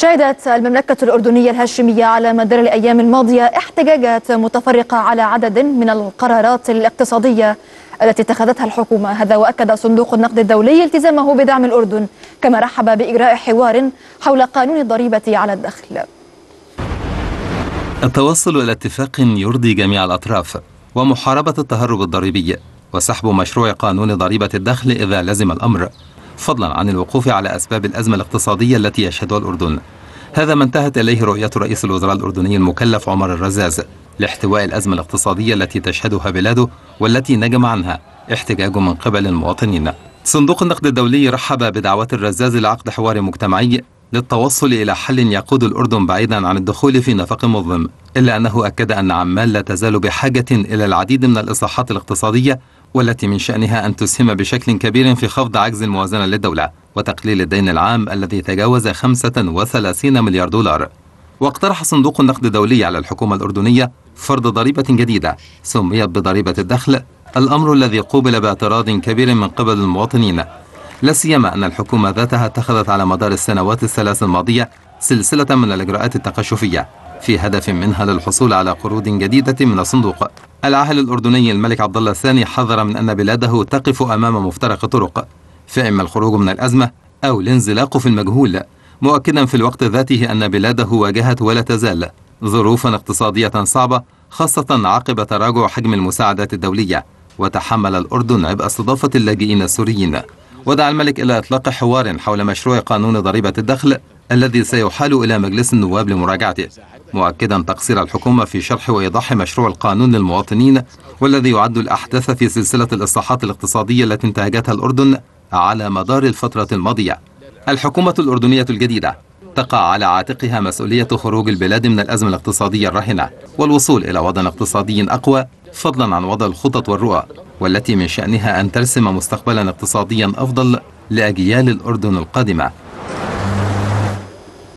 شهدت المملكة الأردنية الهاشمية على مدار الأيام الماضية احتجاجات متفرقة على عدد من القرارات الاقتصادية التي اتخذتها الحكومة هذا وأكد صندوق النقد الدولي التزامه بدعم الأردن كما رحب بإجراء حوار حول قانون الضريبة على الدخل التوصل إلى اتفاق يرضي جميع الأطراف ومحاربة التهرب الضريبي وسحب مشروع قانون ضريبة الدخل إذا لزم الأمر فضلا عن الوقوف على أسباب الأزمة الاقتصادية التي يشهدها الأردن هذا ما انتهت إليه رؤية رئيس الوزراء الأردني المكلف عمر الرزاز لاحتواء الأزمة الاقتصادية التي تشهدها بلاده والتي نجم عنها احتجاج من قبل المواطنين صندوق النقد الدولي رحب بدعوة الرزاز لعقد حوار مجتمعي للتوصل إلى حل يقود الأردن بعيدا عن الدخول في نفق مظلم إلا أنه أكد أن عمان لا تزال بحاجة إلى العديد من الإصلاحات الاقتصادية والتي من شأنها أن تسهم بشكل كبير في خفض عجز الموازنة للدولة وتقليل الدين العام الذي تجاوز 35 مليار دولار واقترح صندوق النقد الدولي على الحكومة الأردنية فرض ضريبة جديدة سميت بضريبة الدخل الأمر الذي قوبل باعتراض كبير من قبل المواطنين لا سيما أن الحكومة ذاتها اتخذت على مدار السنوات الثلاث الماضية سلسلة من الإجراءات التقشفية في هدف منها للحصول على قروض جديدة من الصندوق العاهل الأردني الملك عبد الله الثاني حذر من أن بلاده تقف أمام مفترق طرق فإما الخروج من الأزمة أو الانزلاق في المجهول مؤكدا في الوقت ذاته أن بلاده واجهت ولا تزال ظروفا اقتصادية صعبة خاصة عقب تراجع حجم المساعدات الدولية وتحمل الأردن عبء استضافة اللاجئين السوريين ودعا الملك إلى إطلاق حوار حول مشروع قانون ضريبة الدخل الذي سيحال إلى مجلس النواب لمراجعته مؤكدا تقصير الحكومة في شرح وإيضاح مشروع القانون للمواطنين والذي يعد الأحدث في سلسلة الإصلاحات الاقتصادية التي انتهجتها الأردن على مدار الفترة الماضية الحكومة الأردنية الجديدة تقع على عاتقها مسؤولية خروج البلاد من الأزمة الاقتصادية الراهنة والوصول إلى وضع اقتصادي أقوى فضلا عن وضع الخطط والرؤى والتي من شأنها أن ترسم مستقبلا اقتصاديا أفضل لأجيال الأردن القادمة